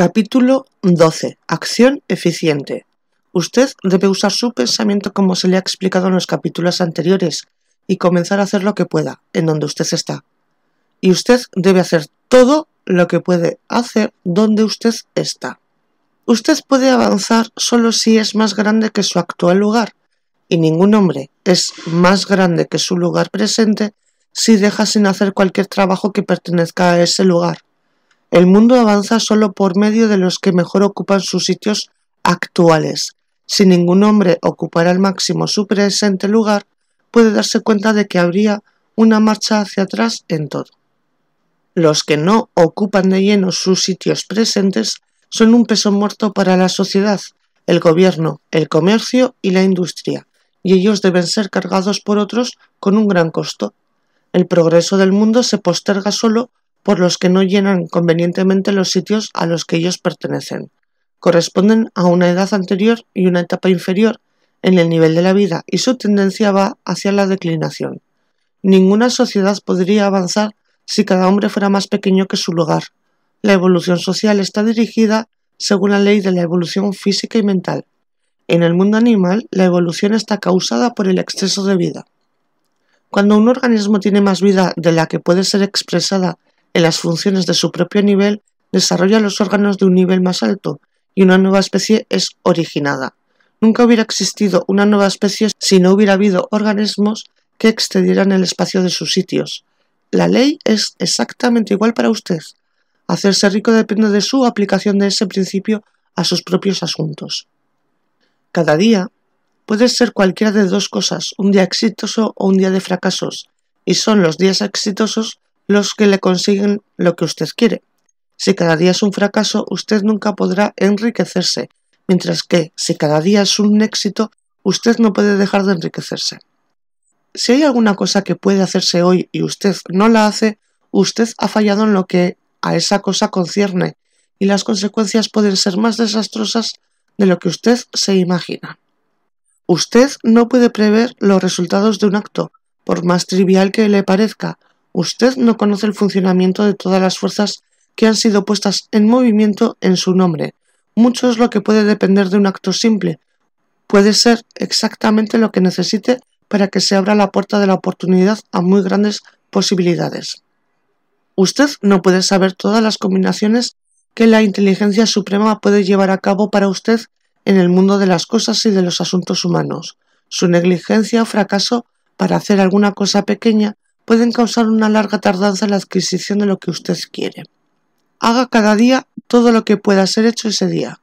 Capítulo 12. Acción eficiente. Usted debe usar su pensamiento como se le ha explicado en los capítulos anteriores y comenzar a hacer lo que pueda en donde usted está. Y usted debe hacer todo lo que puede hacer donde usted está. Usted puede avanzar solo si es más grande que su actual lugar, y ningún hombre es más grande que su lugar presente si deja sin hacer cualquier trabajo que pertenezca a ese lugar el mundo avanza solo por medio de los que mejor ocupan sus sitios actuales. Si ningún hombre ocupara al máximo su presente lugar, puede darse cuenta de que habría una marcha hacia atrás en todo. Los que no ocupan de lleno sus sitios presentes son un peso muerto para la sociedad, el gobierno, el comercio y la industria, y ellos deben ser cargados por otros con un gran costo. El progreso del mundo se posterga solo por los que no llenan convenientemente los sitios a los que ellos pertenecen. Corresponden a una edad anterior y una etapa inferior en el nivel de la vida y su tendencia va hacia la declinación. Ninguna sociedad podría avanzar si cada hombre fuera más pequeño que su lugar. La evolución social está dirigida según la ley de la evolución física y mental. En el mundo animal, la evolución está causada por el exceso de vida. Cuando un organismo tiene más vida de la que puede ser expresada las funciones de su propio nivel, desarrolla los órganos de un nivel más alto y una nueva especie es originada. Nunca hubiera existido una nueva especie si no hubiera habido organismos que excedieran el espacio de sus sitios. La ley es exactamente igual para usted. Hacerse rico depende de su aplicación de ese principio a sus propios asuntos. Cada día puede ser cualquiera de dos cosas, un día exitoso o un día de fracasos, y son los días exitosos los que le consiguen lo que usted quiere. Si cada día es un fracaso, usted nunca podrá enriquecerse, mientras que si cada día es un éxito, usted no puede dejar de enriquecerse. Si hay alguna cosa que puede hacerse hoy y usted no la hace, usted ha fallado en lo que a esa cosa concierne, y las consecuencias pueden ser más desastrosas de lo que usted se imagina. Usted no puede prever los resultados de un acto, por más trivial que le parezca, Usted no conoce el funcionamiento de todas las fuerzas que han sido puestas en movimiento en su nombre. Mucho es lo que puede depender de un acto simple. Puede ser exactamente lo que necesite para que se abra la puerta de la oportunidad a muy grandes posibilidades. Usted no puede saber todas las combinaciones que la inteligencia suprema puede llevar a cabo para usted en el mundo de las cosas y de los asuntos humanos. Su negligencia o fracaso para hacer alguna cosa pequeña pueden causar una larga tardanza en la adquisición de lo que usted quiere. Haga cada día todo lo que pueda ser hecho ese día.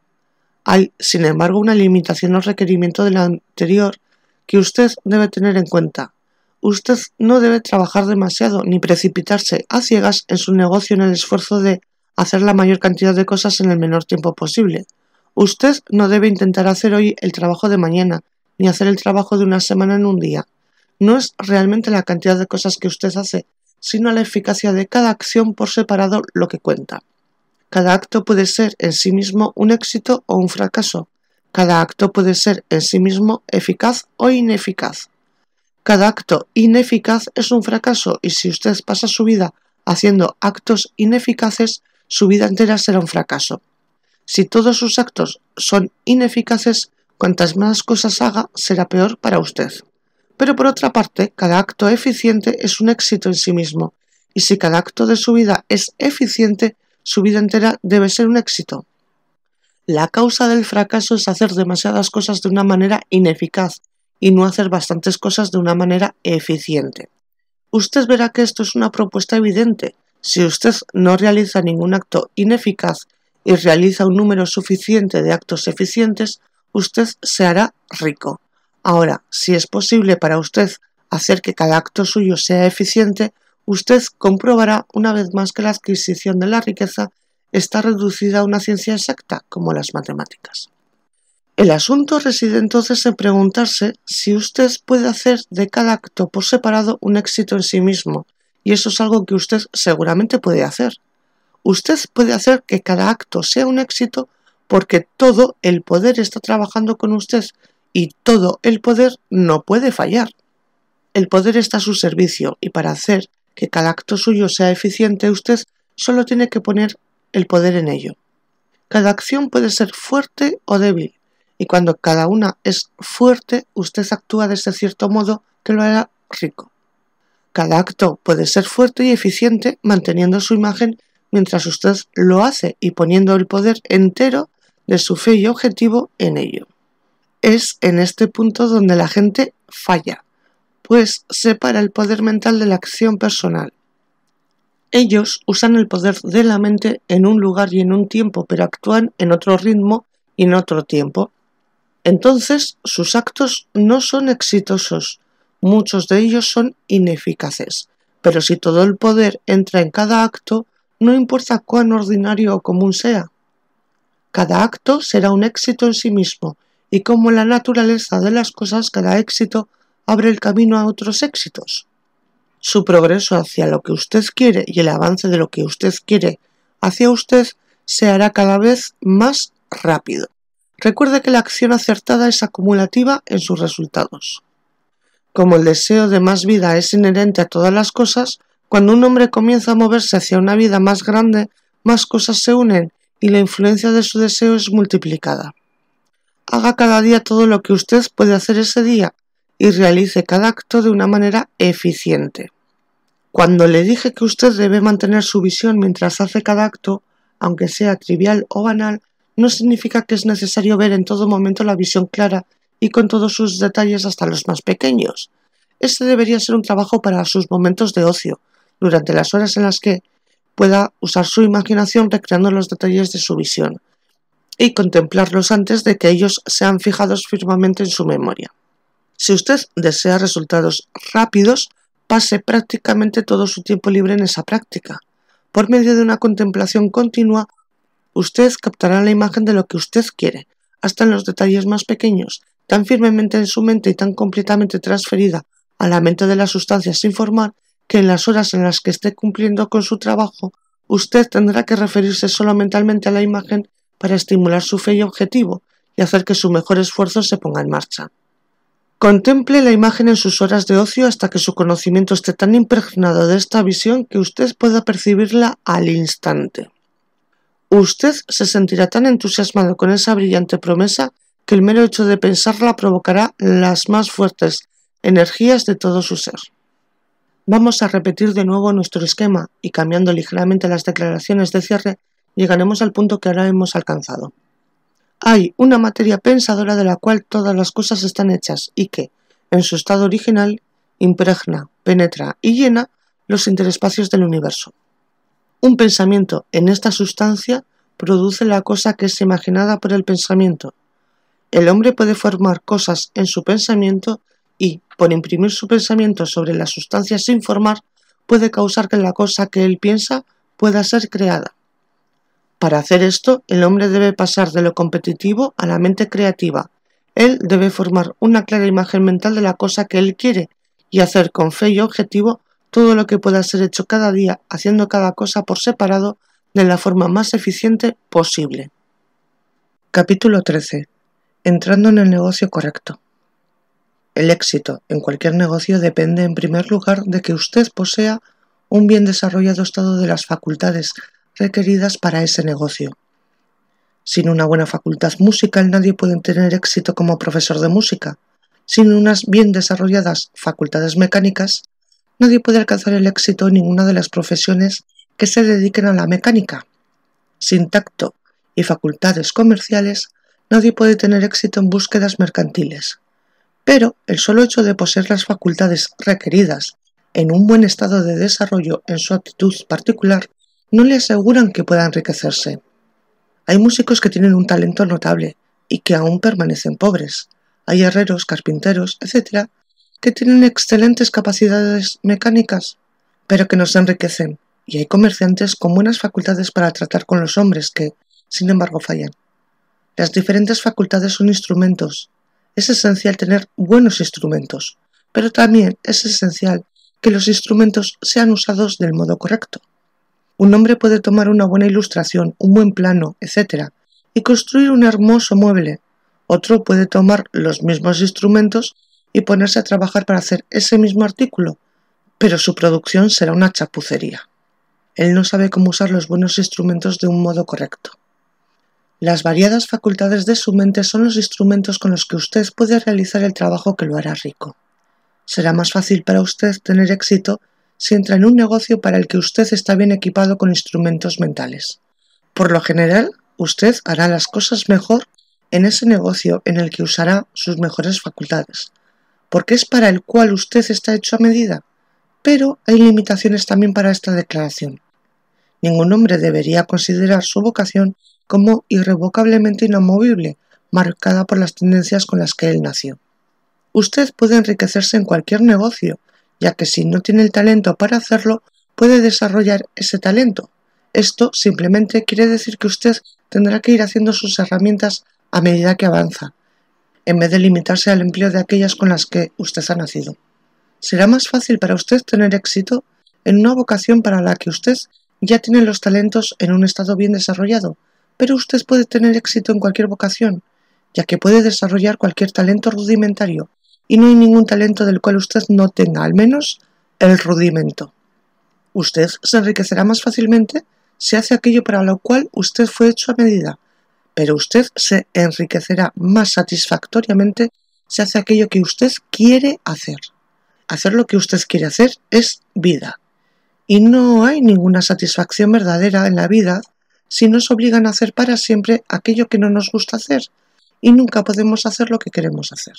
Hay, sin embargo, una limitación al requerimiento del anterior que usted debe tener en cuenta. Usted no debe trabajar demasiado ni precipitarse a ciegas en su negocio en el esfuerzo de hacer la mayor cantidad de cosas en el menor tiempo posible. Usted no debe intentar hacer hoy el trabajo de mañana, ni hacer el trabajo de una semana en un día no es realmente la cantidad de cosas que usted hace, sino la eficacia de cada acción por separado lo que cuenta. Cada acto puede ser en sí mismo un éxito o un fracaso. Cada acto puede ser en sí mismo eficaz o ineficaz. Cada acto ineficaz es un fracaso y si usted pasa su vida haciendo actos ineficaces, su vida entera será un fracaso. Si todos sus actos son ineficaces, cuantas más cosas haga, será peor para usted. Pero por otra parte, cada acto eficiente es un éxito en sí mismo, y si cada acto de su vida es eficiente, su vida entera debe ser un éxito. La causa del fracaso es hacer demasiadas cosas de una manera ineficaz y no hacer bastantes cosas de una manera eficiente. Usted verá que esto es una propuesta evidente. Si usted no realiza ningún acto ineficaz y realiza un número suficiente de actos eficientes, usted se hará rico. Ahora, si es posible para usted hacer que cada acto suyo sea eficiente, usted comprobará una vez más que la adquisición de la riqueza está reducida a una ciencia exacta como las matemáticas. El asunto reside entonces en preguntarse si usted puede hacer de cada acto por separado un éxito en sí mismo, y eso es algo que usted seguramente puede hacer. Usted puede hacer que cada acto sea un éxito porque todo el poder está trabajando con usted y todo el poder no puede fallar. El poder está a su servicio y para hacer que cada acto suyo sea eficiente usted solo tiene que poner el poder en ello. Cada acción puede ser fuerte o débil y cuando cada una es fuerte usted actúa de ese cierto modo que lo hará rico. Cada acto puede ser fuerte y eficiente manteniendo su imagen mientras usted lo hace y poniendo el poder entero de su fe y objetivo en ello. Es en este punto donde la gente falla, pues separa el poder mental de la acción personal. Ellos usan el poder de la mente en un lugar y en un tiempo, pero actúan en otro ritmo y en otro tiempo. Entonces sus actos no son exitosos, muchos de ellos son ineficaces, pero si todo el poder entra en cada acto, no importa cuán ordinario o común sea. Cada acto será un éxito en sí mismo, y como la naturaleza de las cosas cada éxito abre el camino a otros éxitos. Su progreso hacia lo que usted quiere y el avance de lo que usted quiere hacia usted se hará cada vez más rápido. Recuerde que la acción acertada es acumulativa en sus resultados. Como el deseo de más vida es inherente a todas las cosas, cuando un hombre comienza a moverse hacia una vida más grande, más cosas se unen y la influencia de su deseo es multiplicada. Haga cada día todo lo que usted puede hacer ese día y realice cada acto de una manera eficiente. Cuando le dije que usted debe mantener su visión mientras hace cada acto, aunque sea trivial o banal, no significa que es necesario ver en todo momento la visión clara y con todos sus detalles hasta los más pequeños. Este debería ser un trabajo para sus momentos de ocio, durante las horas en las que pueda usar su imaginación recreando los detalles de su visión y contemplarlos antes de que ellos sean fijados firmemente en su memoria. Si usted desea resultados rápidos, pase prácticamente todo su tiempo libre en esa práctica. Por medio de una contemplación continua, usted captará la imagen de lo que usted quiere, hasta en los detalles más pequeños, tan firmemente en su mente y tan completamente transferida a la mente de la sustancia sin formar, que en las horas en las que esté cumpliendo con su trabajo, usted tendrá que referirse solo mentalmente a la imagen para estimular su fe y objetivo y hacer que su mejor esfuerzo se ponga en marcha. Contemple la imagen en sus horas de ocio hasta que su conocimiento esté tan impregnado de esta visión que usted pueda percibirla al instante. Usted se sentirá tan entusiasmado con esa brillante promesa que el mero hecho de pensarla provocará las más fuertes energías de todo su ser. Vamos a repetir de nuevo nuestro esquema y cambiando ligeramente las declaraciones de cierre, llegaremos al punto que ahora hemos alcanzado. Hay una materia pensadora de la cual todas las cosas están hechas y que, en su estado original, impregna, penetra y llena los interespacios del universo. Un pensamiento en esta sustancia produce la cosa que es imaginada por el pensamiento. El hombre puede formar cosas en su pensamiento y, por imprimir su pensamiento sobre la sustancia sin formar, puede causar que la cosa que él piensa pueda ser creada. Para hacer esto, el hombre debe pasar de lo competitivo a la mente creativa. Él debe formar una clara imagen mental de la cosa que él quiere y hacer con fe y objetivo todo lo que pueda ser hecho cada día, haciendo cada cosa por separado de la forma más eficiente posible. Capítulo 13. Entrando en el negocio correcto. El éxito en cualquier negocio depende en primer lugar de que usted posea un bien desarrollado estado de las facultades requeridas para ese negocio. Sin una buena facultad musical nadie puede tener éxito como profesor de música. Sin unas bien desarrolladas facultades mecánicas, nadie puede alcanzar el éxito en ninguna de las profesiones que se dediquen a la mecánica. Sin tacto y facultades comerciales, nadie puede tener éxito en búsquedas mercantiles. Pero el solo hecho de poseer las facultades requeridas en un buen estado de desarrollo en su actitud particular no le aseguran que pueda enriquecerse. Hay músicos que tienen un talento notable y que aún permanecen pobres. Hay herreros, carpinteros, etc., que tienen excelentes capacidades mecánicas, pero que no se enriquecen. Y hay comerciantes con buenas facultades para tratar con los hombres que, sin embargo, fallan. Las diferentes facultades son instrumentos. Es esencial tener buenos instrumentos, pero también es esencial que los instrumentos sean usados del modo correcto. Un hombre puede tomar una buena ilustración, un buen plano, etc., y construir un hermoso mueble. Otro puede tomar los mismos instrumentos y ponerse a trabajar para hacer ese mismo artículo, pero su producción será una chapucería. Él no sabe cómo usar los buenos instrumentos de un modo correcto. Las variadas facultades de su mente son los instrumentos con los que usted puede realizar el trabajo que lo hará rico. Será más fácil para usted tener éxito si entra en un negocio para el que usted está bien equipado con instrumentos mentales. Por lo general, usted hará las cosas mejor en ese negocio en el que usará sus mejores facultades, porque es para el cual usted está hecho a medida. Pero hay limitaciones también para esta declaración. Ningún hombre debería considerar su vocación como irrevocablemente inamovible, marcada por las tendencias con las que él nació. Usted puede enriquecerse en cualquier negocio, ya que si no tiene el talento para hacerlo, puede desarrollar ese talento. Esto simplemente quiere decir que usted tendrá que ir haciendo sus herramientas a medida que avanza, en vez de limitarse al empleo de aquellas con las que usted ha nacido. Será más fácil para usted tener éxito en una vocación para la que usted ya tiene los talentos en un estado bien desarrollado, pero usted puede tener éxito en cualquier vocación, ya que puede desarrollar cualquier talento rudimentario, y no hay ningún talento del cual usted no tenga al menos el rudimento. Usted se enriquecerá más fácilmente si hace aquello para lo cual usted fue hecho a medida, pero usted se enriquecerá más satisfactoriamente si hace aquello que usted quiere hacer. Hacer lo que usted quiere hacer es vida, y no hay ninguna satisfacción verdadera en la vida si nos obligan a hacer para siempre aquello que no nos gusta hacer, y nunca podemos hacer lo que queremos hacer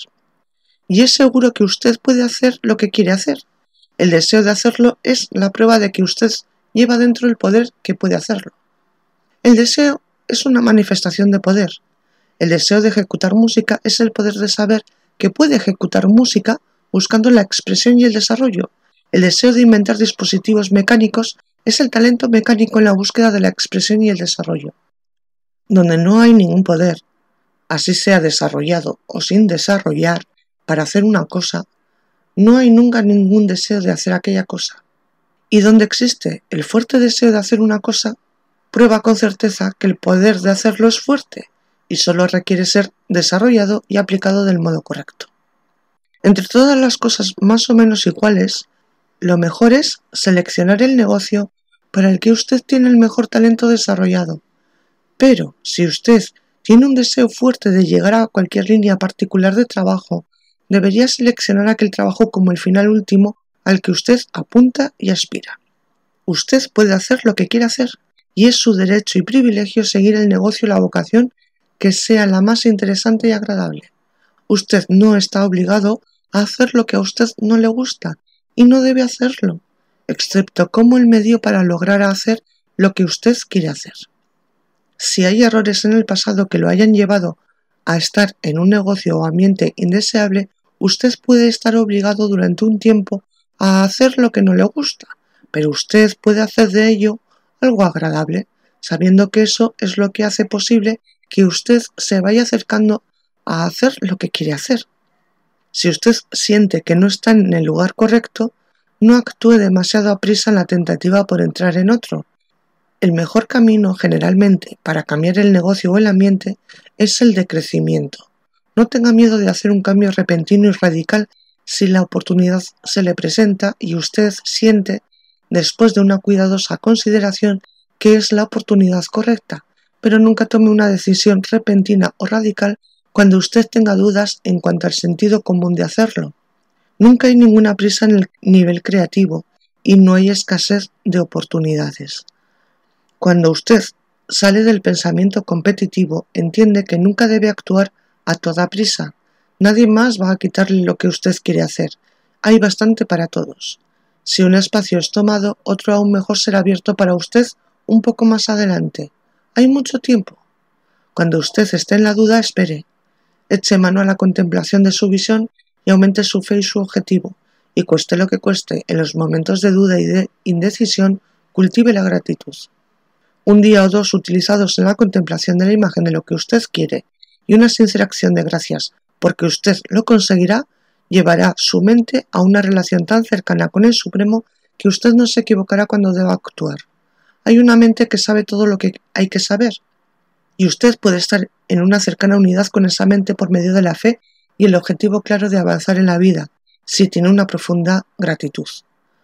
y es seguro que usted puede hacer lo que quiere hacer. El deseo de hacerlo es la prueba de que usted lleva dentro el poder que puede hacerlo. El deseo es una manifestación de poder. El deseo de ejecutar música es el poder de saber que puede ejecutar música buscando la expresión y el desarrollo. El deseo de inventar dispositivos mecánicos es el talento mecánico en la búsqueda de la expresión y el desarrollo. Donde no hay ningún poder, así sea desarrollado o sin desarrollar, para hacer una cosa, no hay nunca ningún deseo de hacer aquella cosa. Y donde existe el fuerte deseo de hacer una cosa, prueba con certeza que el poder de hacerlo es fuerte y solo requiere ser desarrollado y aplicado del modo correcto. Entre todas las cosas más o menos iguales, lo mejor es seleccionar el negocio para el que usted tiene el mejor talento desarrollado. Pero si usted tiene un deseo fuerte de llegar a cualquier línea particular de trabajo, debería seleccionar aquel trabajo como el final último al que usted apunta y aspira. Usted puede hacer lo que quiera hacer, y es su derecho y privilegio seguir el negocio y la vocación que sea la más interesante y agradable. Usted no está obligado a hacer lo que a usted no le gusta, y no debe hacerlo, excepto como el medio para lograr hacer lo que usted quiere hacer. Si hay errores en el pasado que lo hayan llevado a estar en un negocio o ambiente indeseable, usted puede estar obligado durante un tiempo a hacer lo que no le gusta, pero usted puede hacer de ello algo agradable, sabiendo que eso es lo que hace posible que usted se vaya acercando a hacer lo que quiere hacer. Si usted siente que no está en el lugar correcto, no actúe demasiado a prisa en la tentativa por entrar en otro. El mejor camino generalmente para cambiar el negocio o el ambiente es el de crecimiento. No tenga miedo de hacer un cambio repentino y radical si la oportunidad se le presenta y usted siente, después de una cuidadosa consideración, que es la oportunidad correcta, pero nunca tome una decisión repentina o radical cuando usted tenga dudas en cuanto al sentido común de hacerlo. Nunca hay ninguna prisa en el nivel creativo y no hay escasez de oportunidades. Cuando usted sale del pensamiento competitivo, entiende que nunca debe actuar a toda prisa. Nadie más va a quitarle lo que usted quiere hacer. Hay bastante para todos. Si un espacio es tomado, otro aún mejor será abierto para usted un poco más adelante. Hay mucho tiempo. Cuando usted esté en la duda, espere. Eche mano a la contemplación de su visión y aumente su fe y su objetivo. Y cueste lo que cueste, en los momentos de duda y de indecisión, cultive la gratitud. Un día o dos utilizados en la contemplación de la imagen de lo que usted quiere y una sincera acción de gracias, porque usted lo conseguirá, llevará su mente a una relación tan cercana con el Supremo que usted no se equivocará cuando deba actuar. Hay una mente que sabe todo lo que hay que saber, y usted puede estar en una cercana unidad con esa mente por medio de la fe y el objetivo claro de avanzar en la vida, si tiene una profunda gratitud.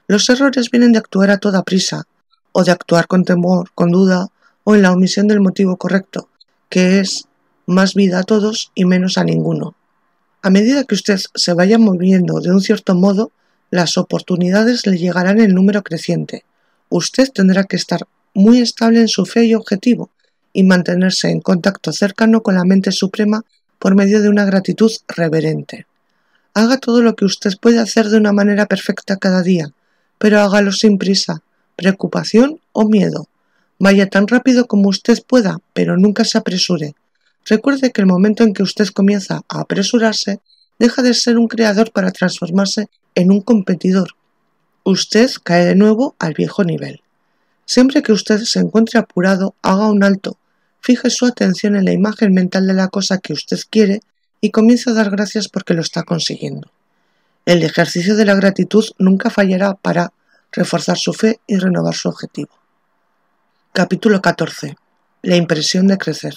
Los errores vienen de actuar a toda prisa, o de actuar con temor, con duda, o en la omisión del motivo correcto, que es más vida a todos y menos a ninguno. A medida que usted se vaya moviendo de un cierto modo, las oportunidades le llegarán en número creciente. Usted tendrá que estar muy estable en su fe y objetivo y mantenerse en contacto cercano con la mente suprema por medio de una gratitud reverente. Haga todo lo que usted puede hacer de una manera perfecta cada día, pero hágalo sin prisa, preocupación o miedo. Vaya tan rápido como usted pueda, pero nunca se apresure. Recuerde que el momento en que usted comienza a apresurarse, deja de ser un creador para transformarse en un competidor. Usted cae de nuevo al viejo nivel. Siempre que usted se encuentre apurado, haga un alto, fije su atención en la imagen mental de la cosa que usted quiere y comience a dar gracias porque lo está consiguiendo. El ejercicio de la gratitud nunca fallará para reforzar su fe y renovar su objetivo. Capítulo 14. La impresión de crecer.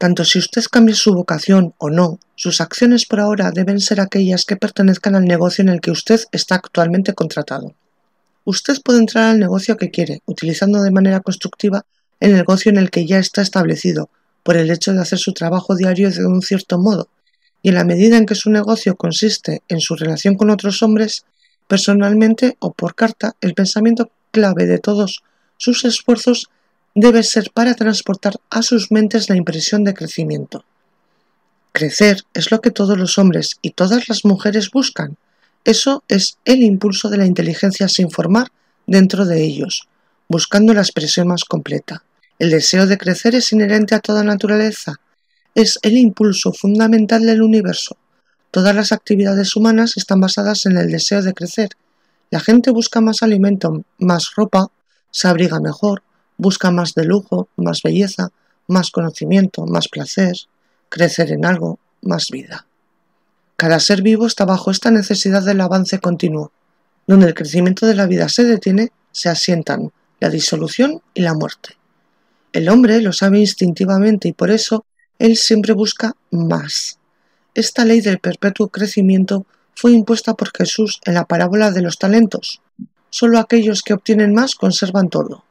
Tanto si usted cambia su vocación o no, sus acciones por ahora deben ser aquellas que pertenezcan al negocio en el que usted está actualmente contratado. Usted puede entrar al negocio que quiere, utilizando de manera constructiva el negocio en el que ya está establecido, por el hecho de hacer su trabajo diario de un cierto modo, y en la medida en que su negocio consiste en su relación con otros hombres, personalmente o por carta, el pensamiento clave de todos sus esfuerzos debe ser para transportar a sus mentes la impresión de crecimiento. Crecer es lo que todos los hombres y todas las mujeres buscan. Eso es el impulso de la inteligencia sin formar dentro de ellos, buscando la expresión más completa. El deseo de crecer es inherente a toda naturaleza. Es el impulso fundamental del universo. Todas las actividades humanas están basadas en el deseo de crecer. La gente busca más alimento, más ropa, se abriga mejor, busca más de lujo, más belleza, más conocimiento, más placer, crecer en algo, más vida. Cada ser vivo está bajo esta necesidad del avance continuo. Donde el crecimiento de la vida se detiene, se asientan la disolución y la muerte. El hombre lo sabe instintivamente y por eso él siempre busca más. Esta ley del perpetuo crecimiento fue impuesta por Jesús en la parábola de los talentos. Solo aquellos que obtienen más conservan todo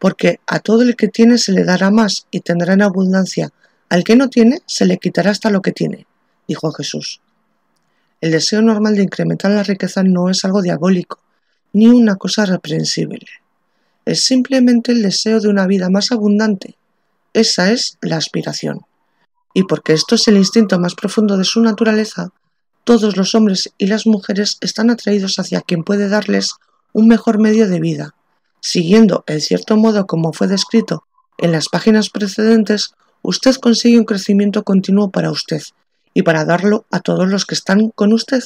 porque a todo el que tiene se le dará más y tendrá en abundancia, al que no tiene se le quitará hasta lo que tiene, dijo Jesús. El deseo normal de incrementar la riqueza no es algo diabólico, ni una cosa reprensible. Es simplemente el deseo de una vida más abundante. Esa es la aspiración. Y porque esto es el instinto más profundo de su naturaleza, todos los hombres y las mujeres están atraídos hacia quien puede darles un mejor medio de vida, Siguiendo, en cierto modo, como fue descrito en las páginas precedentes, usted consigue un crecimiento continuo para usted y para darlo a todos los que están con usted.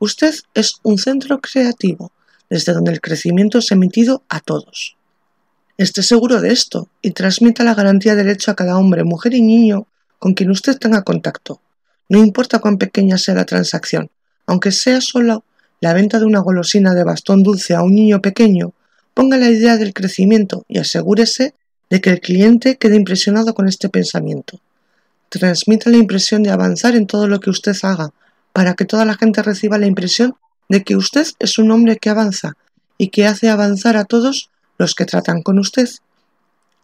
Usted es un centro creativo, desde donde el crecimiento es emitido a todos. Esté seguro de esto y transmita la garantía de derecho a cada hombre, mujer y niño con quien usted tenga contacto. No importa cuán pequeña sea la transacción, aunque sea solo la venta de una golosina de bastón dulce a un niño pequeño, Ponga la idea del crecimiento y asegúrese de que el cliente quede impresionado con este pensamiento. Transmita la impresión de avanzar en todo lo que usted haga, para que toda la gente reciba la impresión de que usted es un hombre que avanza y que hace avanzar a todos los que tratan con usted,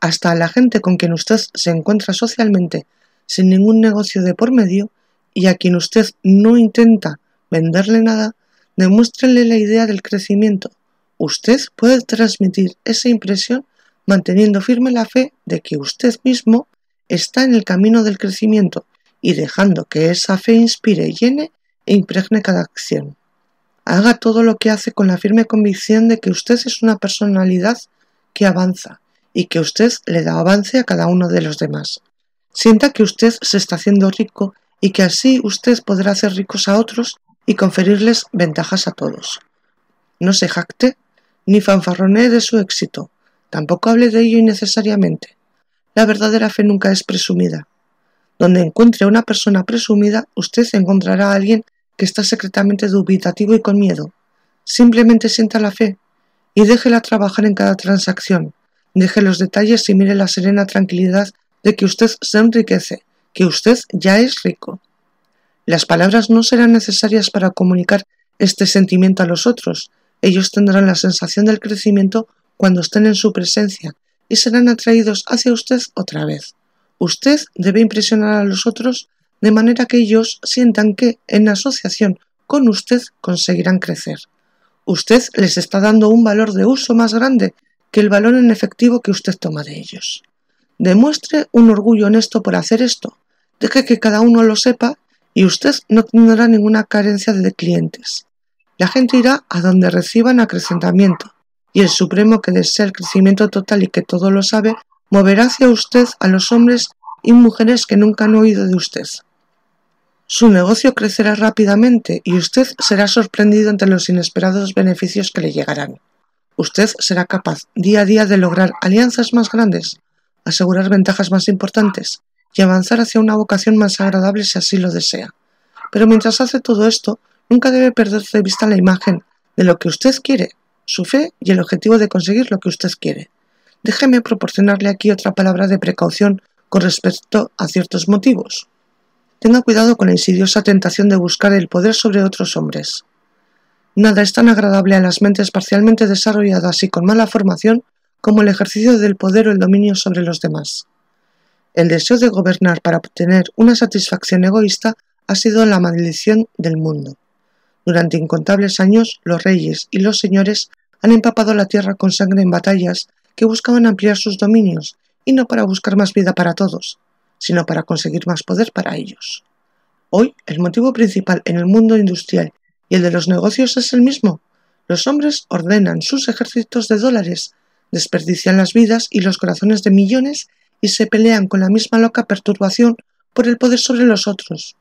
hasta a la gente con quien usted se encuentra socialmente, sin ningún negocio de por medio, y a quien usted no intenta venderle nada, demuéstrele la idea del crecimiento, usted puede transmitir esa impresión manteniendo firme la fe de que usted mismo está en el camino del crecimiento y dejando que esa fe inspire, llene e impregne cada acción. Haga todo lo que hace con la firme convicción de que usted es una personalidad que avanza y que usted le da avance a cada uno de los demás. Sienta que usted se está haciendo rico y que así usted podrá hacer ricos a otros y conferirles ventajas a todos. No se jacte ni fanfarronee de su éxito, tampoco hable de ello innecesariamente. La verdadera fe nunca es presumida. Donde encuentre a una persona presumida, usted encontrará a alguien que está secretamente dubitativo y con miedo. Simplemente sienta la fe y déjela trabajar en cada transacción. Deje los detalles y mire la serena tranquilidad de que usted se enriquece, que usted ya es rico. Las palabras no serán necesarias para comunicar este sentimiento a los otros, ellos tendrán la sensación del crecimiento cuando estén en su presencia y serán atraídos hacia usted otra vez. Usted debe impresionar a los otros de manera que ellos sientan que, en asociación con usted, conseguirán crecer. Usted les está dando un valor de uso más grande que el valor en efectivo que usted toma de ellos. Demuestre un orgullo honesto por hacer esto. Deje que cada uno lo sepa y usted no tendrá ninguna carencia de clientes. La gente irá a donde reciban acrecentamiento, y el Supremo que desea el crecimiento total y que todo lo sabe, moverá hacia usted a los hombres y mujeres que nunca han oído de usted. Su negocio crecerá rápidamente y usted será sorprendido ante los inesperados beneficios que le llegarán. Usted será capaz día a día de lograr alianzas más grandes, asegurar ventajas más importantes y avanzar hacia una vocación más agradable si así lo desea. Pero mientras hace todo esto, Nunca debe perder de vista la imagen de lo que usted quiere, su fe y el objetivo de conseguir lo que usted quiere. Déjeme proporcionarle aquí otra palabra de precaución con respecto a ciertos motivos. Tenga cuidado con la insidiosa tentación de buscar el poder sobre otros hombres. Nada es tan agradable a las mentes parcialmente desarrolladas y con mala formación como el ejercicio del poder o el dominio sobre los demás. El deseo de gobernar para obtener una satisfacción egoísta ha sido la maldición del mundo. Durante incontables años, los reyes y los señores han empapado la tierra con sangre en batallas que buscaban ampliar sus dominios, y no para buscar más vida para todos, sino para conseguir más poder para ellos. Hoy, el motivo principal en el mundo industrial y el de los negocios es el mismo. Los hombres ordenan sus ejércitos de dólares, desperdician las vidas y los corazones de millones y se pelean con la misma loca perturbación por el poder sobre los otros.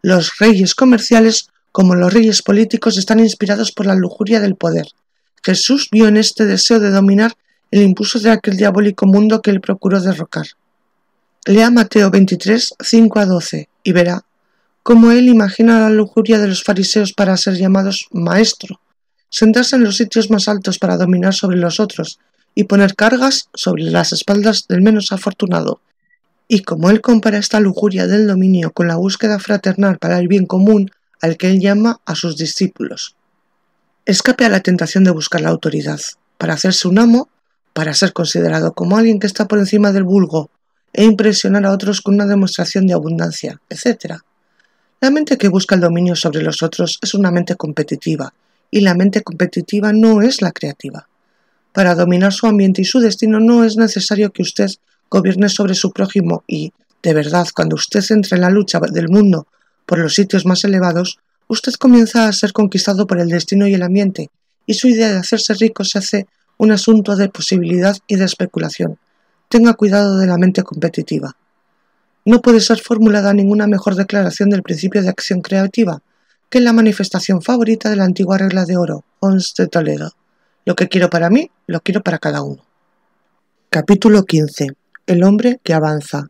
Los reyes comerciales como los reyes políticos, están inspirados por la lujuria del poder. Jesús vio en este deseo de dominar el impulso de aquel diabólico mundo que él procuró derrocar. Lea Mateo 23, 5 a 12 y verá cómo él imagina la lujuria de los fariseos para ser llamados maestro, sentarse en los sitios más altos para dominar sobre los otros y poner cargas sobre las espaldas del menos afortunado. Y como él compara esta lujuria del dominio con la búsqueda fraternal para el bien común, al que él llama a sus discípulos. Escape a la tentación de buscar la autoridad, para hacerse un amo, para ser considerado como alguien que está por encima del vulgo e impresionar a otros con una demostración de abundancia, etc. La mente que busca el dominio sobre los otros es una mente competitiva, y la mente competitiva no es la creativa. Para dominar su ambiente y su destino no es necesario que usted gobierne sobre su prójimo y, de verdad, cuando usted entre en la lucha del mundo por los sitios más elevados, usted comienza a ser conquistado por el destino y el ambiente, y su idea de hacerse rico se hace un asunto de posibilidad y de especulación. Tenga cuidado de la mente competitiva. No puede ser formulada ninguna mejor declaración del principio de acción creativa que la manifestación favorita de la antigua regla de oro, Ons de Toledo. Lo que quiero para mí, lo quiero para cada uno. Capítulo 15. El hombre que avanza.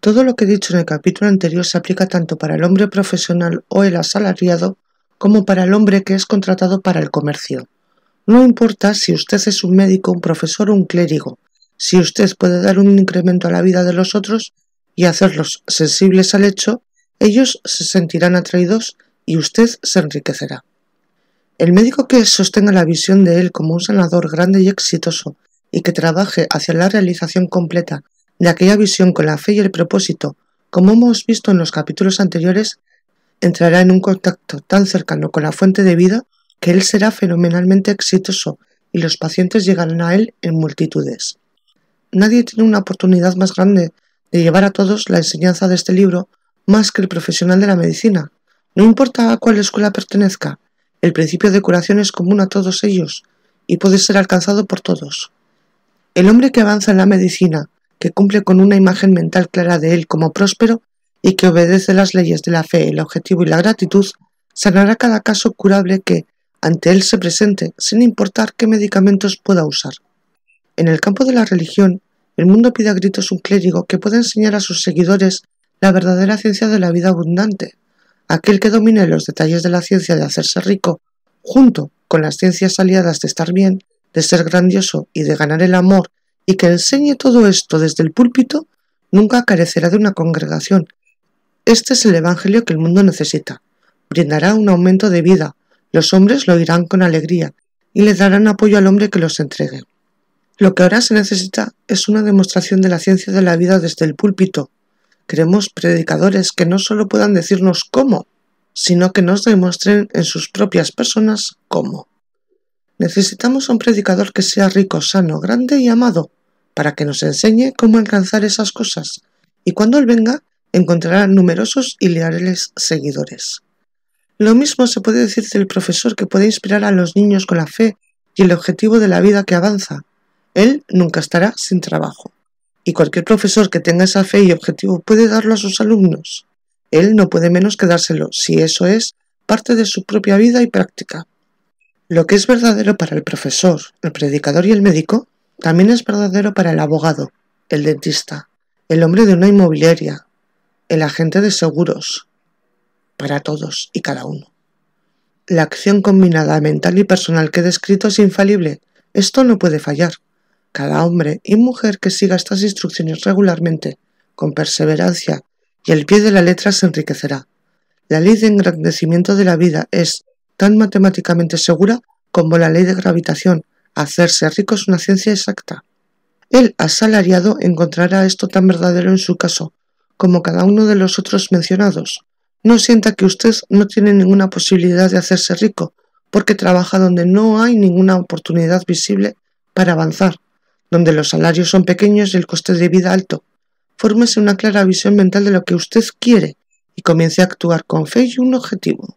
Todo lo que he dicho en el capítulo anterior se aplica tanto para el hombre profesional o el asalariado como para el hombre que es contratado para el comercio. No importa si usted es un médico, un profesor o un clérigo, si usted puede dar un incremento a la vida de los otros y hacerlos sensibles al hecho, ellos se sentirán atraídos y usted se enriquecerá. El médico que sostenga la visión de él como un sanador grande y exitoso y que trabaje hacia la realización completa de aquella visión con la fe y el propósito, como hemos visto en los capítulos anteriores, entrará en un contacto tan cercano con la fuente de vida que él será fenomenalmente exitoso y los pacientes llegarán a él en multitudes. Nadie tiene una oportunidad más grande de llevar a todos la enseñanza de este libro más que el profesional de la medicina. No importa a cuál escuela pertenezca, el principio de curación es común a todos ellos y puede ser alcanzado por todos. El hombre que avanza en la medicina que cumple con una imagen mental clara de él como próspero y que obedece las leyes de la fe, el objetivo y la gratitud, sanará cada caso curable que ante él se presente, sin importar qué medicamentos pueda usar. En el campo de la religión, el mundo pide a gritos un clérigo que pueda enseñar a sus seguidores la verdadera ciencia de la vida abundante, aquel que domine los detalles de la ciencia de hacerse rico, junto con las ciencias aliadas de estar bien, de ser grandioso y de ganar el amor y que enseñe todo esto desde el púlpito nunca carecerá de una congregación. Este es el Evangelio que el mundo necesita. Brindará un aumento de vida, los hombres lo oirán con alegría y le darán apoyo al hombre que los entregue. Lo que ahora se necesita es una demostración de la ciencia de la vida desde el púlpito. Queremos predicadores que no solo puedan decirnos cómo, sino que nos demuestren en sus propias personas cómo. Necesitamos un predicador que sea rico, sano, grande y amado, para que nos enseñe cómo alcanzar esas cosas, y cuando él venga, encontrará numerosos y leales seguidores. Lo mismo se puede decir del profesor que puede inspirar a los niños con la fe y el objetivo de la vida que avanza. Él nunca estará sin trabajo. Y cualquier profesor que tenga esa fe y objetivo puede darlo a sus alumnos. Él no puede menos que dárselo, si eso es parte de su propia vida y práctica. Lo que es verdadero para el profesor, el predicador y el médico, también es verdadero para el abogado, el dentista, el hombre de una inmobiliaria, el agente de seguros, para todos y cada uno. La acción combinada mental y personal que he descrito es infalible. Esto no puede fallar. Cada hombre y mujer que siga estas instrucciones regularmente, con perseverancia y el pie de la letra se enriquecerá. La ley de engrandecimiento de la vida es tan matemáticamente segura como la ley de gravitación. Hacerse rico es una ciencia exacta. El asalariado encontrará esto tan verdadero en su caso, como cada uno de los otros mencionados. No sienta que usted no tiene ninguna posibilidad de hacerse rico, porque trabaja donde no hay ninguna oportunidad visible para avanzar, donde los salarios son pequeños y el coste de vida alto. Fórmese una clara visión mental de lo que usted quiere y comience a actuar con fe y un objetivo.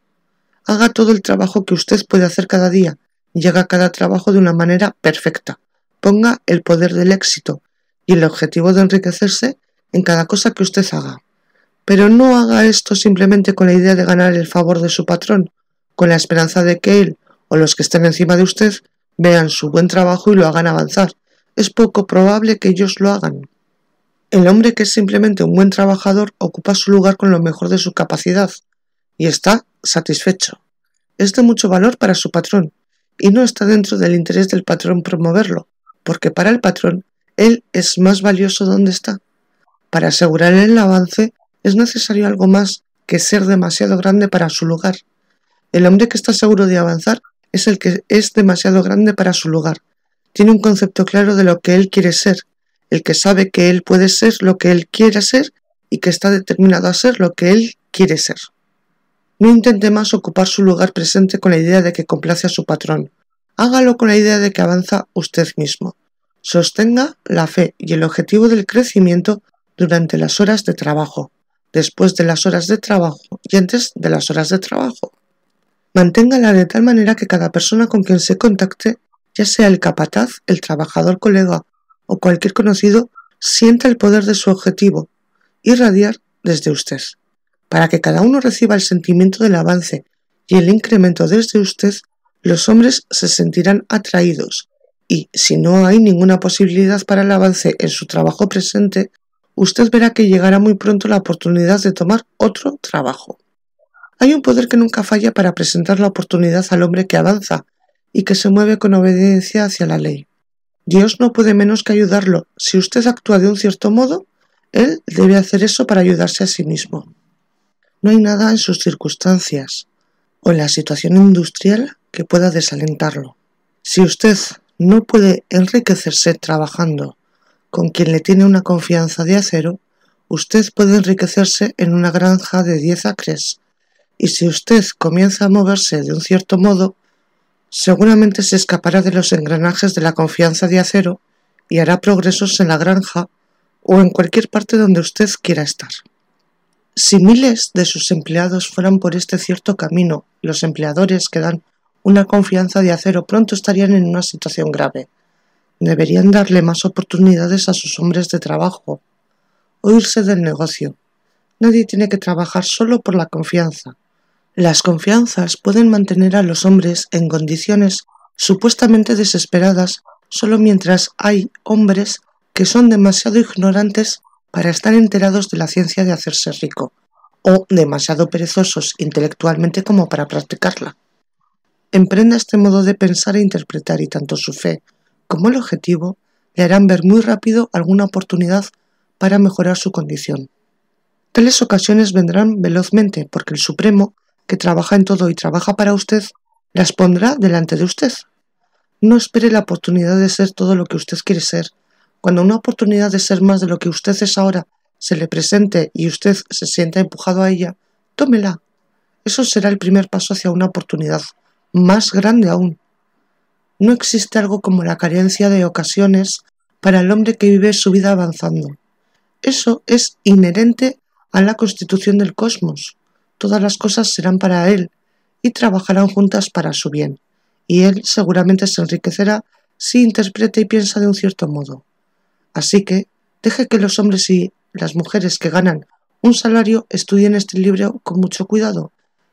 Haga todo el trabajo que usted puede hacer cada día y haga cada trabajo de una manera perfecta. Ponga el poder del éxito y el objetivo de enriquecerse en cada cosa que usted haga. Pero no haga esto simplemente con la idea de ganar el favor de su patrón, con la esperanza de que él o los que estén encima de usted vean su buen trabajo y lo hagan avanzar. Es poco probable que ellos lo hagan. El hombre que es simplemente un buen trabajador ocupa su lugar con lo mejor de su capacidad y está satisfecho. Es de mucho valor para su patrón y no está dentro del interés del patrón promoverlo, porque para el patrón él es más valioso donde está. Para asegurar el avance es necesario algo más que ser demasiado grande para su lugar. El hombre que está seguro de avanzar es el que es demasiado grande para su lugar. Tiene un concepto claro de lo que él quiere ser, el que sabe que él puede ser lo que él quiera ser y que está determinado a ser lo que él quiere ser. No intente más ocupar su lugar presente con la idea de que complace a su patrón. Hágalo con la idea de que avanza usted mismo. Sostenga la fe y el objetivo del crecimiento durante las horas de trabajo, después de las horas de trabajo y antes de las horas de trabajo. Manténgala de tal manera que cada persona con quien se contacte, ya sea el capataz, el trabajador colega o cualquier conocido, sienta el poder de su objetivo, irradiar desde usted para que cada uno reciba el sentimiento del avance y el incremento desde usted, los hombres se sentirán atraídos y, si no hay ninguna posibilidad para el avance en su trabajo presente, usted verá que llegará muy pronto la oportunidad de tomar otro trabajo. Hay un poder que nunca falla para presentar la oportunidad al hombre que avanza y que se mueve con obediencia hacia la ley. Dios no puede menos que ayudarlo. Si usted actúa de un cierto modo, Él debe hacer eso para ayudarse a sí mismo no hay nada en sus circunstancias o en la situación industrial que pueda desalentarlo. Si usted no puede enriquecerse trabajando con quien le tiene una confianza de acero, usted puede enriquecerse en una granja de 10 acres. Y si usted comienza a moverse de un cierto modo, seguramente se escapará de los engranajes de la confianza de acero y hará progresos en la granja o en cualquier parte donde usted quiera estar. Si miles de sus empleados fueran por este cierto camino, los empleadores que dan una confianza de acero pronto estarían en una situación grave. Deberían darle más oportunidades a sus hombres de trabajo o irse del negocio. Nadie tiene que trabajar solo por la confianza. Las confianzas pueden mantener a los hombres en condiciones supuestamente desesperadas solo mientras hay hombres que son demasiado ignorantes para estar enterados de la ciencia de hacerse rico, o demasiado perezosos intelectualmente como para practicarla. Emprenda este modo de pensar e interpretar y tanto su fe como el objetivo le harán ver muy rápido alguna oportunidad para mejorar su condición. Tales ocasiones vendrán velozmente porque el Supremo, que trabaja en todo y trabaja para usted, las pondrá delante de usted. No espere la oportunidad de ser todo lo que usted quiere ser cuando una oportunidad de ser más de lo que usted es ahora se le presente y usted se sienta empujado a ella, tómela. Eso será el primer paso hacia una oportunidad más grande aún. No existe algo como la carencia de ocasiones para el hombre que vive su vida avanzando. Eso es inherente a la constitución del cosmos. Todas las cosas serán para él y trabajarán juntas para su bien, y él seguramente se enriquecerá si interpreta y piensa de un cierto modo. Así que deje que los hombres y las mujeres que ganan un salario estudien este libro con mucho cuidado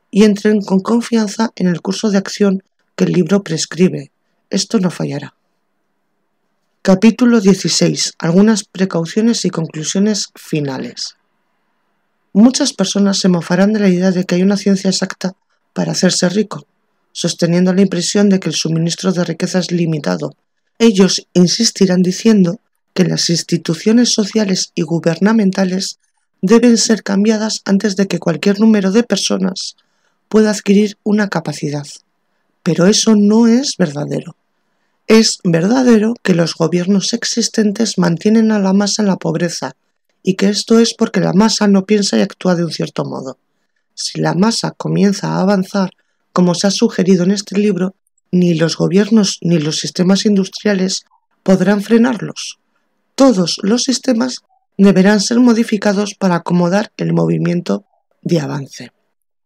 y entren con confianza en el curso de acción que el libro prescribe. Esto no fallará. Capítulo 16. Algunas precauciones y conclusiones finales. Muchas personas se mofarán de la idea de que hay una ciencia exacta para hacerse rico, sosteniendo la impresión de que el suministro de riqueza es limitado. Ellos insistirán diciendo que las instituciones sociales y gubernamentales deben ser cambiadas antes de que cualquier número de personas pueda adquirir una capacidad. Pero eso no es verdadero. Es verdadero que los gobiernos existentes mantienen a la masa en la pobreza y que esto es porque la masa no piensa y actúa de un cierto modo. Si la masa comienza a avanzar, como se ha sugerido en este libro, ni los gobiernos ni los sistemas industriales podrán frenarlos todos los sistemas deberán ser modificados para acomodar el movimiento de avance.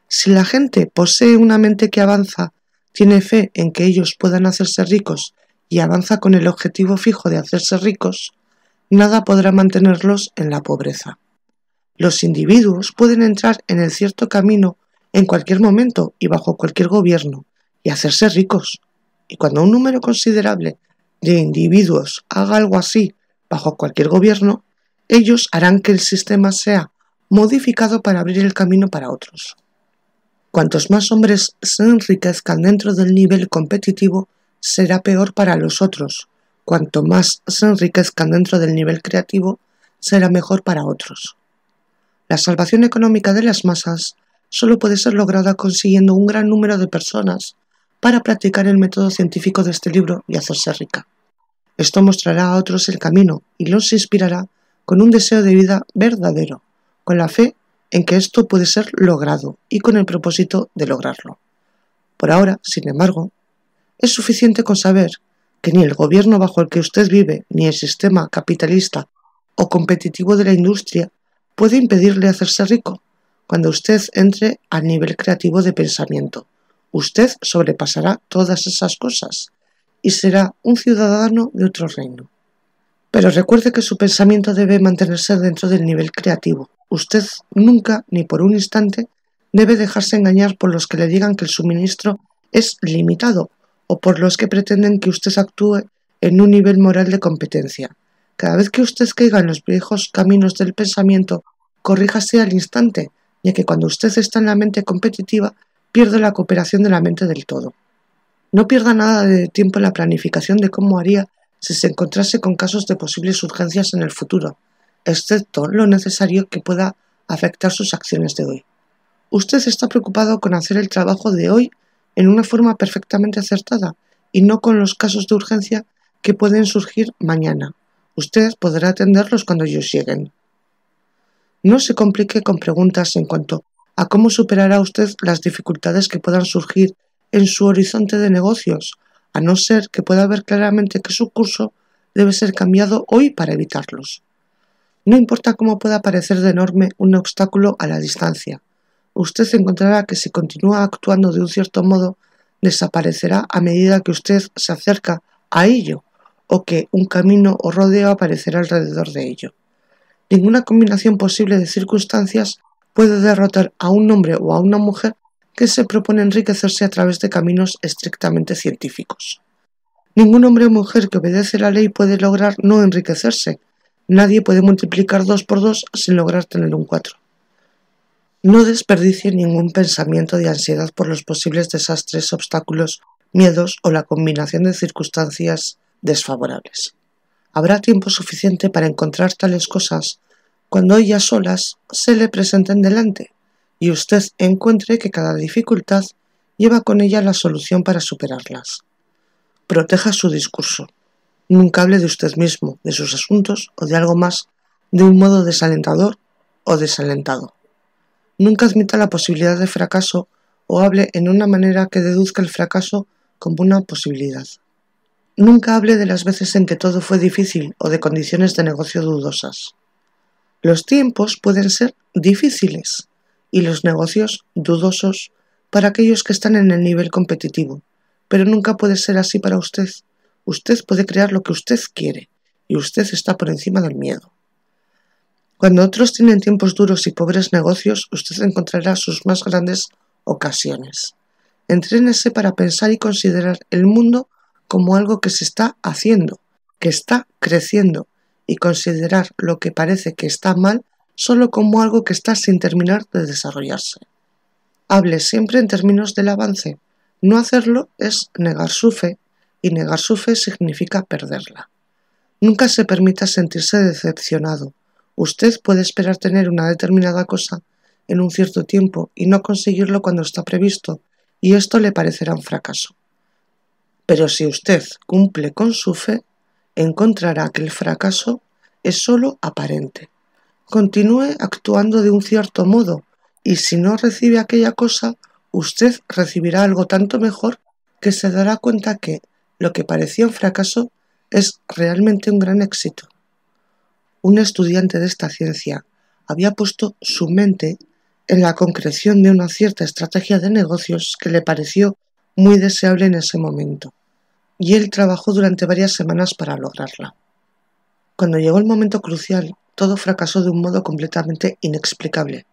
Si la gente posee una mente que avanza, tiene fe en que ellos puedan hacerse ricos y avanza con el objetivo fijo de hacerse ricos, nada podrá mantenerlos en la pobreza. Los individuos pueden entrar en el cierto camino en cualquier momento y bajo cualquier gobierno y hacerse ricos. Y cuando un número considerable de individuos haga algo así bajo cualquier gobierno, ellos harán que el sistema sea modificado para abrir el camino para otros. Cuantos más hombres se enriquezcan dentro del nivel competitivo, será peor para los otros. Cuanto más se enriquezcan dentro del nivel creativo, será mejor para otros. La salvación económica de las masas solo puede ser lograda consiguiendo un gran número de personas para practicar el método científico de este libro y hacerse rica. Esto mostrará a otros el camino y los inspirará con un deseo de vida verdadero, con la fe en que esto puede ser logrado y con el propósito de lograrlo. Por ahora, sin embargo, es suficiente con saber que ni el gobierno bajo el que usted vive, ni el sistema capitalista o competitivo de la industria puede impedirle hacerse rico cuando usted entre al nivel creativo de pensamiento. Usted sobrepasará todas esas cosas y será un ciudadano de otro reino. Pero recuerde que su pensamiento debe mantenerse dentro del nivel creativo. Usted nunca, ni por un instante, debe dejarse engañar por los que le digan que el suministro es limitado o por los que pretenden que usted actúe en un nivel moral de competencia. Cada vez que usted caiga en los viejos caminos del pensamiento, corríjase al instante, ya que cuando usted está en la mente competitiva, pierde la cooperación de la mente del todo. No pierda nada de tiempo en la planificación de cómo haría si se encontrase con casos de posibles urgencias en el futuro, excepto lo necesario que pueda afectar sus acciones de hoy. Usted está preocupado con hacer el trabajo de hoy en una forma perfectamente acertada y no con los casos de urgencia que pueden surgir mañana. Usted podrá atenderlos cuando ellos lleguen. No se complique con preguntas en cuanto a cómo superará usted las dificultades que puedan surgir en su horizonte de negocios, a no ser que pueda ver claramente que su curso debe ser cambiado hoy para evitarlos. No importa cómo pueda parecer de enorme un obstáculo a la distancia, usted encontrará que si continúa actuando de un cierto modo, desaparecerá a medida que usted se acerca a ello o que un camino o rodeo aparecerá alrededor de ello. Ninguna combinación posible de circunstancias puede derrotar a un hombre o a una mujer que se propone enriquecerse a través de caminos estrictamente científicos. Ningún hombre o mujer que obedece la ley puede lograr no enriquecerse. Nadie puede multiplicar dos por dos sin lograr tener un cuatro. No desperdicie ningún pensamiento de ansiedad por los posibles desastres, obstáculos, miedos o la combinación de circunstancias desfavorables. Habrá tiempo suficiente para encontrar tales cosas cuando ellas solas se le presenten delante y usted encuentre que cada dificultad lleva con ella la solución para superarlas. Proteja su discurso. Nunca hable de usted mismo, de sus asuntos o de algo más de un modo desalentador o desalentado. Nunca admita la posibilidad de fracaso o hable en una manera que deduzca el fracaso como una posibilidad. Nunca hable de las veces en que todo fue difícil o de condiciones de negocio dudosas. Los tiempos pueden ser difíciles y los negocios dudosos para aquellos que están en el nivel competitivo. Pero nunca puede ser así para usted. Usted puede crear lo que usted quiere y usted está por encima del miedo. Cuando otros tienen tiempos duros y pobres negocios, usted encontrará sus más grandes ocasiones. Entrénese para pensar y considerar el mundo como algo que se está haciendo, que está creciendo, y considerar lo que parece que está mal solo como algo que está sin terminar de desarrollarse. Hable siempre en términos del avance. No hacerlo es negar su fe y negar su fe significa perderla. Nunca se permita sentirse decepcionado. Usted puede esperar tener una determinada cosa en un cierto tiempo y no conseguirlo cuando está previsto, y esto le parecerá un fracaso. Pero si usted cumple con su fe, encontrará que el fracaso es solo aparente continúe actuando de un cierto modo y si no recibe aquella cosa, usted recibirá algo tanto mejor que se dará cuenta que lo que parecía un fracaso es realmente un gran éxito. Un estudiante de esta ciencia había puesto su mente en la concreción de una cierta estrategia de negocios que le pareció muy deseable en ese momento, y él trabajó durante varias semanas para lograrla. Cuando llegó el momento crucial, todo fracasó de un modo completamente inexplicable.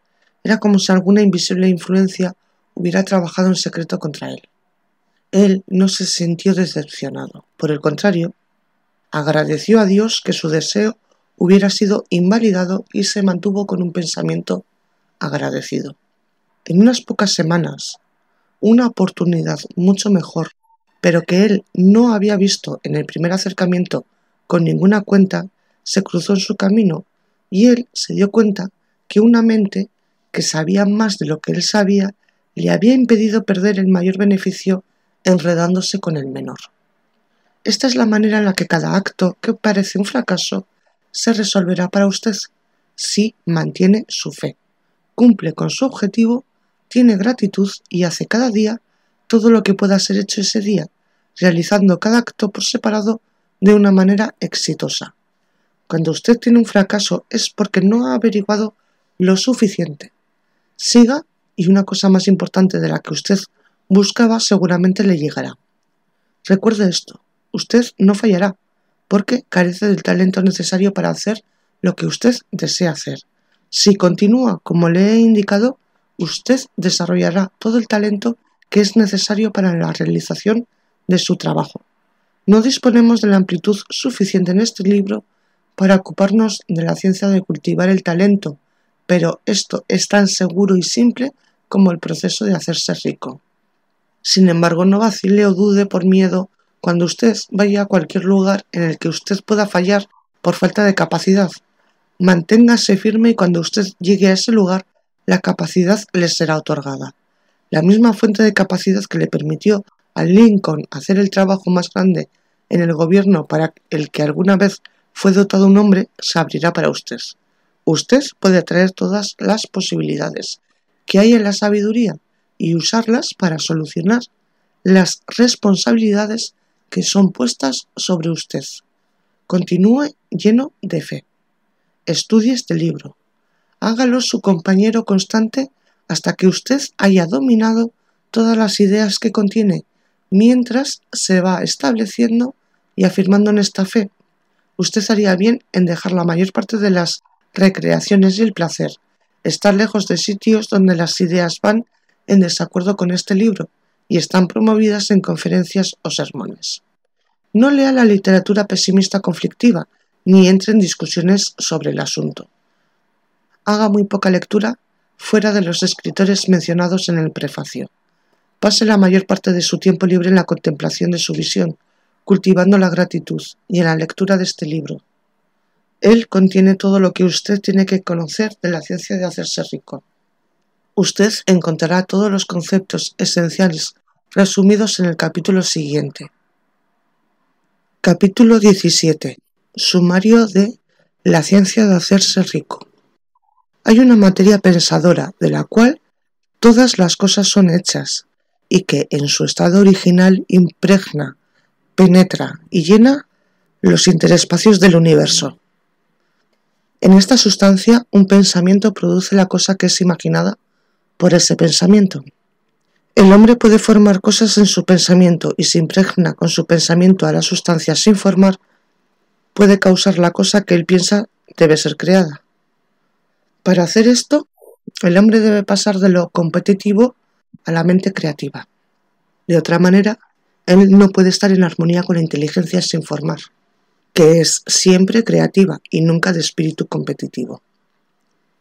Era como si alguna invisible influencia hubiera trabajado en secreto contra él. Él no se sintió decepcionado. Por el contrario, agradeció a Dios que su deseo hubiera sido invalidado y se mantuvo con un pensamiento agradecido. En unas pocas semanas, una oportunidad mucho mejor, pero que él no había visto en el primer acercamiento con ninguna cuenta, se cruzó en su camino y él se dio cuenta que una mente que sabía más de lo que él sabía le había impedido perder el mayor beneficio enredándose con el menor. Esta es la manera en la que cada acto que parece un fracaso se resolverá para usted si mantiene su fe, cumple con su objetivo, tiene gratitud y hace cada día todo lo que pueda ser hecho ese día, realizando cada acto por separado de una manera exitosa. Cuando usted tiene un fracaso es porque no ha averiguado lo suficiente. Siga y una cosa más importante de la que usted buscaba seguramente le llegará. Recuerde esto, usted no fallará porque carece del talento necesario para hacer lo que usted desea hacer. Si continúa como le he indicado, usted desarrollará todo el talento que es necesario para la realización de su trabajo. No disponemos de la amplitud suficiente en este libro para ocuparnos de la ciencia de cultivar el talento, pero esto es tan seguro y simple como el proceso de hacerse rico. Sin embargo, no vacile o dude por miedo cuando usted vaya a cualquier lugar en el que usted pueda fallar por falta de capacidad. Manténgase firme y cuando usted llegue a ese lugar, la capacidad le será otorgada. La misma fuente de capacidad que le permitió al Lincoln hacer el trabajo más grande en el gobierno para el que alguna vez fue dotado un hombre, se abrirá para usted. Usted puede traer todas las posibilidades que hay en la sabiduría y usarlas para solucionar las responsabilidades que son puestas sobre usted. Continúe lleno de fe. Estudie este libro. Hágalo su compañero constante hasta que usted haya dominado todas las ideas que contiene mientras se va estableciendo y afirmando en esta fe. Usted haría bien en dejar la mayor parte de las recreaciones y el placer, estar lejos de sitios donde las ideas van en desacuerdo con este libro y están promovidas en conferencias o sermones. No lea la literatura pesimista conflictiva, ni entre en discusiones sobre el asunto. Haga muy poca lectura fuera de los escritores mencionados en el prefacio. Pase la mayor parte de su tiempo libre en la contemplación de su visión, cultivando la gratitud y en la lectura de este libro. Él contiene todo lo que usted tiene que conocer de la ciencia de hacerse rico. Usted encontrará todos los conceptos esenciales resumidos en el capítulo siguiente. Capítulo 17. Sumario de La ciencia de hacerse rico. Hay una materia pensadora de la cual todas las cosas son hechas, y que en su estado original impregna, penetra y llena los interespacios del universo. En esta sustancia, un pensamiento produce la cosa que es imaginada por ese pensamiento. El hombre puede formar cosas en su pensamiento y si impregna con su pensamiento a la sustancia sin formar, puede causar la cosa que él piensa debe ser creada. Para hacer esto, el hombre debe pasar de lo competitivo a la mente creativa. De otra manera, él no puede estar en armonía con la inteligencia sin formar, que es siempre creativa y nunca de espíritu competitivo.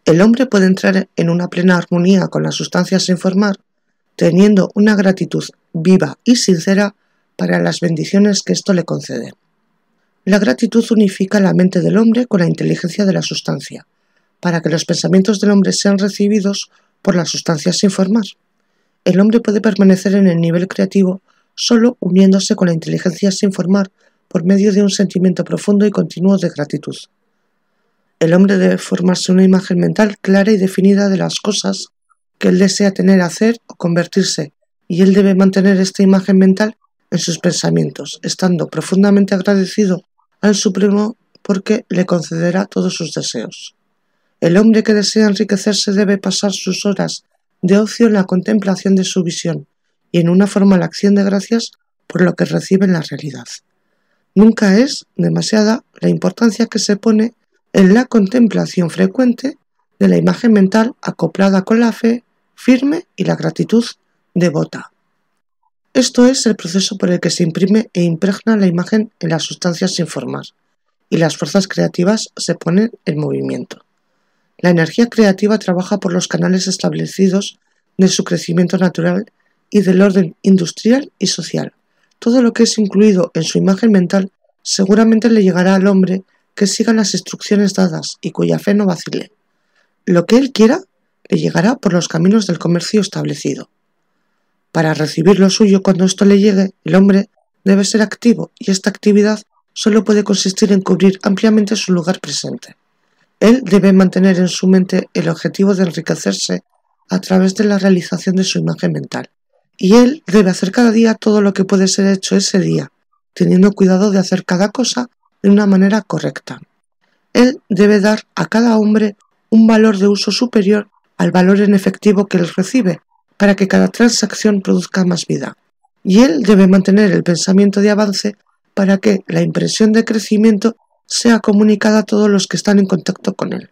El hombre puede entrar en una plena armonía con la sustancia sin formar, teniendo una gratitud viva y sincera para las bendiciones que esto le concede. La gratitud unifica la mente del hombre con la inteligencia de la sustancia, para que los pensamientos del hombre sean recibidos por la sustancia sin formar. El hombre puede permanecer en el nivel creativo solo uniéndose con la inteligencia sin formar por medio de un sentimiento profundo y continuo de gratitud. El hombre debe formarse una imagen mental clara y definida de las cosas que él desea tener, hacer o convertirse, y él debe mantener esta imagen mental en sus pensamientos, estando profundamente agradecido al Supremo porque le concederá todos sus deseos. El hombre que desea enriquecerse debe pasar sus horas de ocio en la contemplación de su visión y en una forma la acción de gracias por lo que recibe en la realidad. Nunca es demasiada la importancia que se pone en la contemplación frecuente de la imagen mental acoplada con la fe firme y la gratitud devota. Esto es el proceso por el que se imprime e impregna la imagen en las sustancias sin formar, y las fuerzas creativas se ponen en movimiento. La energía creativa trabaja por los canales establecidos de su crecimiento natural y del orden industrial y social. Todo lo que es incluido en su imagen mental seguramente le llegará al hombre que siga las instrucciones dadas y cuya fe no vacile. Lo que él quiera le llegará por los caminos del comercio establecido. Para recibir lo suyo cuando esto le llegue, el hombre debe ser activo y esta actividad solo puede consistir en cubrir ampliamente su lugar presente. Él debe mantener en su mente el objetivo de enriquecerse a través de la realización de su imagen mental. Y él debe hacer cada día todo lo que puede ser hecho ese día, teniendo cuidado de hacer cada cosa de una manera correcta. Él debe dar a cada hombre un valor de uso superior al valor en efectivo que él recibe, para que cada transacción produzca más vida. Y él debe mantener el pensamiento de avance para que la impresión de crecimiento sea comunicada a todos los que están en contacto con él.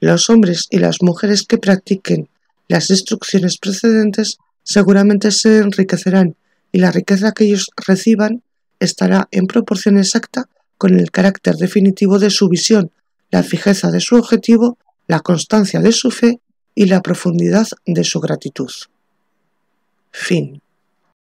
Los hombres y las mujeres que practiquen las instrucciones precedentes seguramente se enriquecerán y la riqueza que ellos reciban estará en proporción exacta con el carácter definitivo de su visión, la fijeza de su objetivo, la constancia de su fe y la profundidad de su gratitud. Fin.